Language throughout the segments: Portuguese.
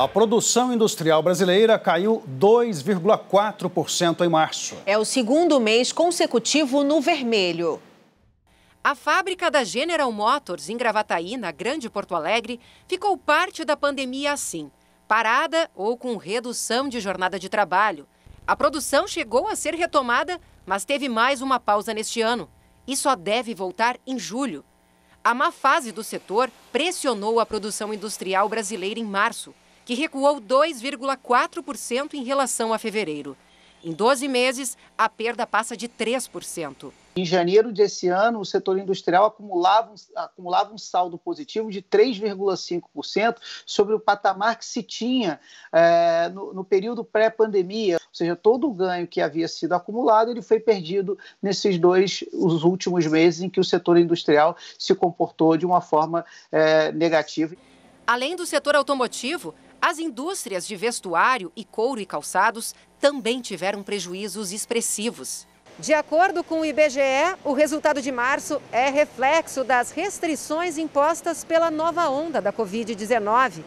A produção industrial brasileira caiu 2,4% em março. É o segundo mês consecutivo no vermelho. A fábrica da General Motors em Gravataí, na Grande Porto Alegre, ficou parte da pandemia assim, parada ou com redução de jornada de trabalho. A produção chegou a ser retomada, mas teve mais uma pausa neste ano e só deve voltar em julho. A má fase do setor pressionou a produção industrial brasileira em março, que recuou 2,4% em relação a fevereiro. Em 12 meses, a perda passa de 3%. Em janeiro desse ano, o setor industrial acumulava, acumulava um saldo positivo de 3,5% sobre o patamar que se tinha é, no, no período pré-pandemia. Ou seja, todo o ganho que havia sido acumulado ele foi perdido nesses dois os últimos meses em que o setor industrial se comportou de uma forma é, negativa. Além do setor automotivo, as indústrias de vestuário e couro e calçados também tiveram prejuízos expressivos. De acordo com o IBGE, o resultado de março é reflexo das restrições impostas pela nova onda da Covid-19.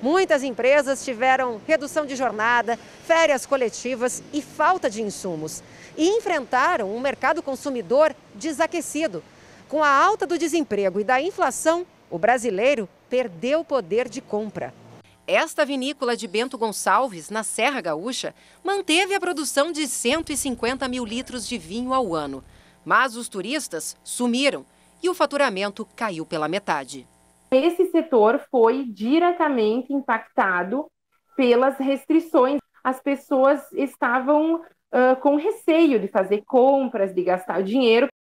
Muitas empresas tiveram redução de jornada, férias coletivas e falta de insumos. E enfrentaram um mercado consumidor desaquecido. Com a alta do desemprego e da inflação, o brasileiro perdeu o poder de compra. Esta vinícola de Bento Gonçalves, na Serra Gaúcha, manteve a produção de 150 mil litros de vinho ao ano. Mas os turistas sumiram e o faturamento caiu pela metade. Esse setor foi diretamente impactado pelas restrições. As pessoas estavam uh, com receio de fazer compras, de gastar dinheiro.